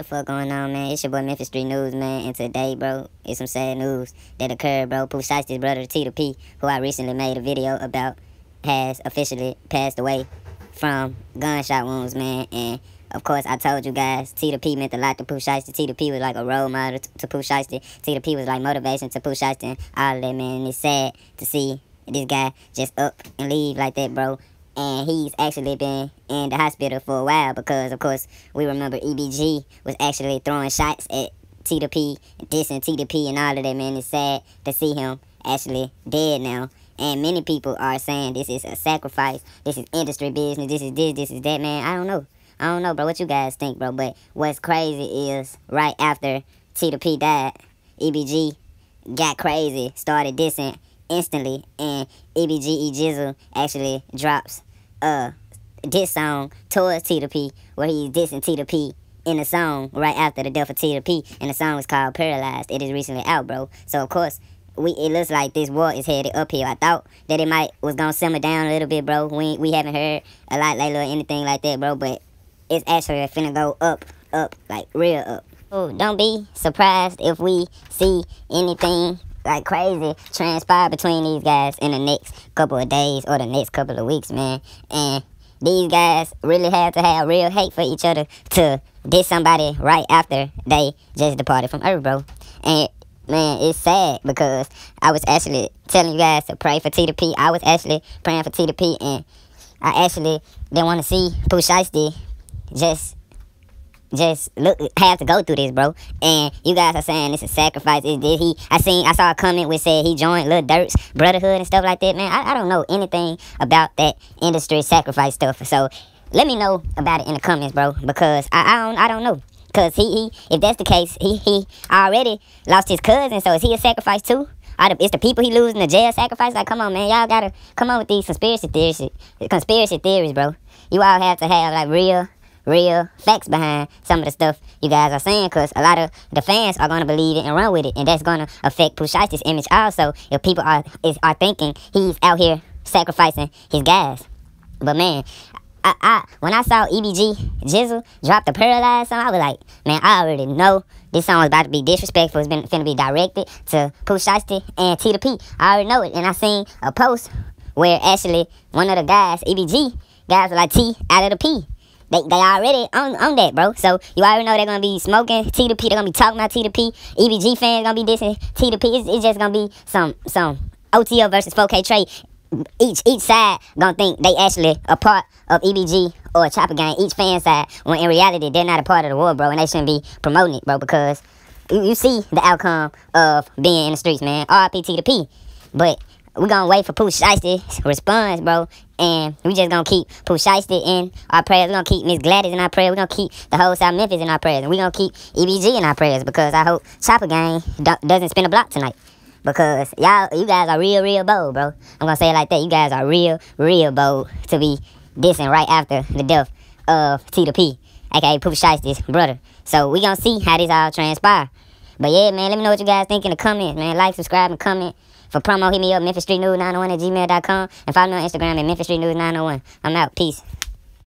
the fuck going on, man? It's your boy Memphis Street News, man. And today, bro, it's some sad news that occurred, bro. Pooh Shiesty's brother, Tito P, who I recently made a video about, has officially passed away from gunshot wounds, man. And of course, I told you guys, Tito P meant a lot to Pooh Shiesty. Tito P was like a role model to Pooh Shiesty. Tito P was like motivation to Pooh Shiesty and all that, man. And it's sad to see this guy just up and leave like that, bro and he's actually been in the hospital for a while because, of course, we remember EBG was actually throwing shots at T2P, dissing T2P and all of that, man. It's sad to see him actually dead now. And many people are saying this is a sacrifice, this is industry business, this is this, this is that, man. I don't know. I don't know, bro, what you guys think, bro. But what's crazy is right after T2P died, EBG got crazy, started dissing instantly, and EBG E Jizzle actually drops uh diss song towards TTP P where he's dissing TTP P in a song right after the death of TTP P and the song is called Paralyzed. It is recently out, bro. So of course we it looks like this war is headed uphill. I thought that it might was gonna simmer down a little bit, bro. We we haven't heard a lot lately or anything like that, bro. But it's actually finna go up, up, like real up. Oh, don't be surprised if we see anything like crazy transpired between these guys in the next couple of days or the next couple of weeks, man. And these guys really had to have real hate for each other to diss somebody right after they just departed from Earth, bro. And man, it's sad because I was actually telling you guys to pray for TDP. P. I was actually praying for TDP, P. And I actually didn't want to see Pusheisty just just look have to go through this, bro. And you guys are saying it's a sacrifice. Is did he? I seen I saw a comment which said he joined Lil Dirts Brotherhood and stuff like that. Man, I, I don't know anything about that industry sacrifice stuff. So let me know about it in the comments, bro, because I, I don't I don't know. Cause he, he if that's the case, he he already lost his cousin, so is he a sacrifice too? The, it's the people he losing the jail sacrifice. Like, come on, man, y'all gotta come on with these conspiracy theories, conspiracy theories, bro. You all have to have like real real facts behind some of the stuff you guys are saying because a lot of the fans are going to believe it and run with it. And that's going to affect Pushaita's image also if people are, is, are thinking he's out here sacrificing his guys. But man, I, I when I saw EBG Jizzle drop the Paralyzed song, I was like, man, I already know this song is about to be disrespectful. It's been finna be directed to Pooh and T to P. I already know it. And I seen a post where actually one of the guys, EBG, guys like T out of the P. They, they already on, on that, bro. So you already know they're gonna be smoking T to P. They're gonna be talking about T to P. EBG fans gonna be dissing T to P. It's, it's just gonna be some some OTO versus 4K trade. Each each side gonna think they actually a part of EBG or a chopper gang. Each fan side, when in reality they're not a part of the war, bro, and they shouldn't be promoting it, bro, because you, you see the outcome of being in the streets, man. RIP T to P. But we gonna wait for Pooh Shiesty response, bro. And we just gonna keep Pooh Shiesty in our prayers. we gonna keep Miss Gladys in our prayers. we gonna keep the whole South Memphis in our prayers. And we gonna keep EBG in our prayers because I hope Chopper Gang doesn't spin a block tonight. Because y'all, you guys are real, real bold, bro. I'm gonna say it like that. You guys are real, real bold to be dissing right after the death of T 2 P, aka Pooh Shiesty's brother. So we gonna see how this all transpire. But yeah, man, let me know what you guys think in the comments, man. Like, subscribe, and comment. For promo, hit me up, Memphis Street News 901 at gmail.com. And follow me on Instagram at Memphis Street News 901. I'm out. Peace.